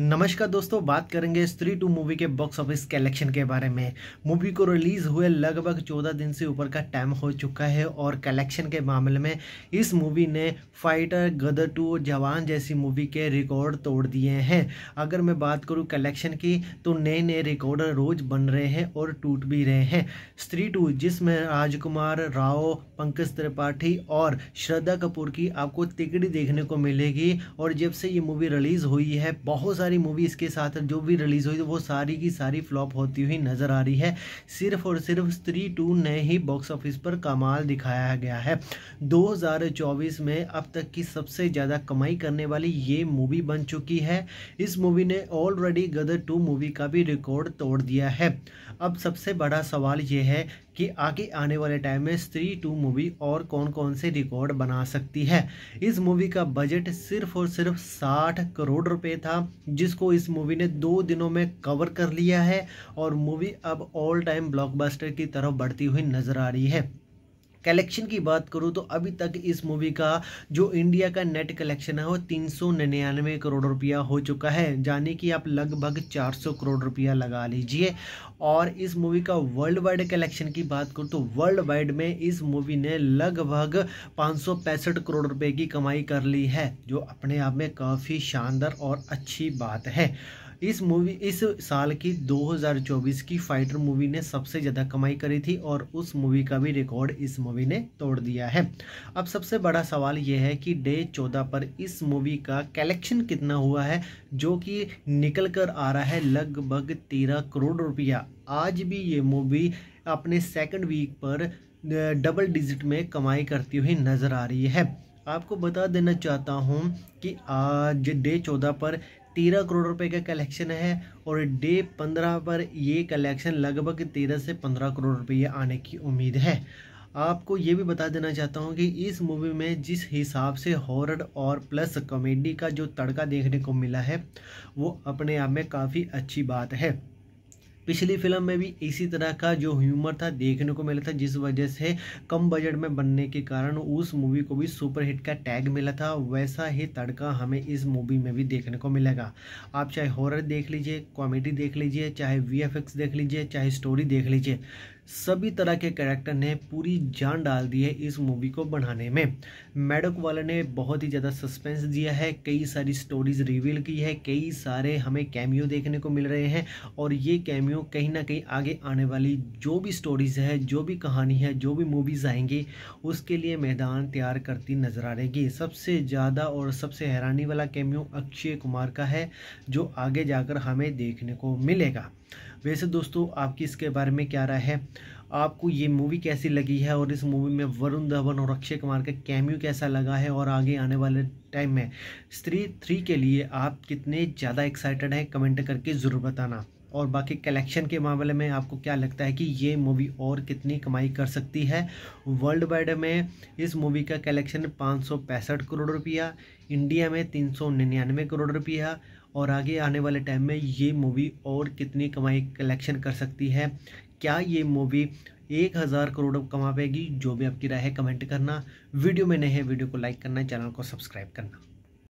नमस्कार दोस्तों बात करेंगे स्त्री टू मूवी के बॉक्स ऑफिस कलेक्शन के बारे में मूवी को रिलीज़ हुए लगभग 14 दिन से ऊपर का टाइम हो चुका है और कलेक्शन के मामले में इस मूवी ने फाइटर गदर टू जवान जैसी मूवी के रिकॉर्ड तोड़ दिए हैं अगर मैं बात करूं कलेक्शन की तो नए नए रिकॉर्ड रोज़ बन रहे हैं और टूट भी रहे हैं स्त्री टू जिसमें राजकुमार राव पंकज त्रिपाठी और श्रद्धा कपूर की आपको तिकड़ी देखने को मिलेगी और जब से ये मूवी रिलीज़ हुई है बहुत सारी मूवी इसके साथ जो भी रिलीज़ हुई तो वो सारी की सारी फ्लॉप होती हुई नज़र आ रही है सिर्फ और सिर्फ स्त्री टू ने ही बॉक्स ऑफिस पर कमाल दिखाया गया है 2024 में अब तक की सबसे ज़्यादा कमाई करने वाली ये मूवी बन चुकी है इस मूवी ने ऑलरेडी गदर टू मूवी का भी रिकॉर्ड तोड़ दिया है अब सबसे बड़ा सवाल यह है कि आगे आने वाले टाइम में स्त्री टू मूवी और कौन कौन से रिकॉर्ड बना सकती है इस मूवी का बजट सिर्फ और सिर्फ साठ करोड़ रुपए था जिसको इस मूवी ने दो दिनों में कवर कर लिया है और मूवी अब ऑल टाइम ब्लॉकबस्टर की तरफ बढ़ती हुई नजर आ रही है कलेक्शन की बात करूँ तो अभी तक इस मूवी का जो इंडिया का नेट कलेक्शन है वो तीन करोड़ रुपया हो चुका है जाने कि आप लगभग 400 करोड़ रुपया लगा लीजिए और इस मूवी का वर्ल्ड वाइड कलेक्शन की बात करूँ तो वर्ल्ड वाइड में इस मूवी ने लगभग पाँच करोड़ रुपये की कमाई कर ली है जो अपने आप में काफ़ी शानदार और अच्छी बात है इस मूवी इस साल की 2024 की फाइटर मूवी ने सबसे ज़्यादा कमाई करी थी और उस मूवी का भी रिकॉर्ड इस मूवी ने तोड़ दिया है अब सबसे बड़ा सवाल यह है कि डे 14 पर इस मूवी का कलेक्शन कितना हुआ है जो कि निकल कर आ रहा है लगभग तेरह करोड़ रुपया आज भी ये मूवी अपने सेकेंड वीक पर डबल डिजिट में कमाई करती हुई नज़र आ रही है आपको बता देना चाहता हूँ कि आज डे चौदह पर तेरह करोड़ रुपए का कलेक्शन है और डे पंद्रह पर ये कलेक्शन लगभग तेरह से पंद्रह करोड़ रुपये आने की उम्मीद है आपको ये भी बता देना चाहता हूँ कि इस मूवी में जिस हिसाब से हॉरर और प्लस कॉमेडी का जो तड़का देखने को मिला है वो अपने आप में काफ़ी अच्छी बात है पिछली फिल्म में भी इसी तरह का जो ह्यूमर था देखने को मिला था जिस वजह से कम बजट में बनने के कारण उस मूवी को भी सुपरहिट का टैग मिला था वैसा ही तड़का हमें इस मूवी में भी देखने को मिलेगा आप चाहे हॉरर देख लीजिए कॉमेडी देख लीजिए चाहे वी देख लीजिए चाहे स्टोरी देख लीजिए सभी तरह के कैरेक्टर ने पूरी जान डाल दी है इस मूवी को बनाने में मैडक वाला ने बहुत ही ज़्यादा सस्पेंस दिया है कई सारी स्टोरीज रिवील की है कई सारे हमें कैमियो देखने को मिल रहे हैं और ये कैमियो कहीं ना कहीं आगे आने वाली जो भी स्टोरीज है जो भी कहानी है जो भी मूवीज़ आएंगी उसके लिए मैदान तैयार करती नजर आ रहेगी सबसे ज़्यादा और सबसे हैरानी वाला कैमियो अक्षय कुमार का है जो आगे जाकर हमें देखने को मिलेगा वैसे दोस्तों आपकी इसके बारे में क्या राय है आपको ये मूवी कैसी लगी है और इस मूवी में वरुण धवन और अक्षय कुमार का कैम्यू कैसा लगा है और आगे आने वाले टाइम में स्त्री थ्री के लिए आप कितने ज़्यादा एक्साइटेड हैं कमेंट करके ज़रूर बताना और बाकी कलेक्शन के मामले में आपको क्या लगता है कि ये मूवी और कितनी कमाई कर सकती है वर्ल्ड वाइड में इस मूवी का कलेक्शन पाँच करोड़ रुपया इंडिया में तीन करोड़ रुपया और आगे आने वाले टाइम में ये मूवी और कितनी कमाई कलेक्शन कर सकती है क्या ये मूवी एक हज़ार करोड़ कमा पाएगी जो भी आपकी राय है कमेंट करना वीडियो में नए हैं वीडियो को लाइक करना चैनल को सब्सक्राइब करना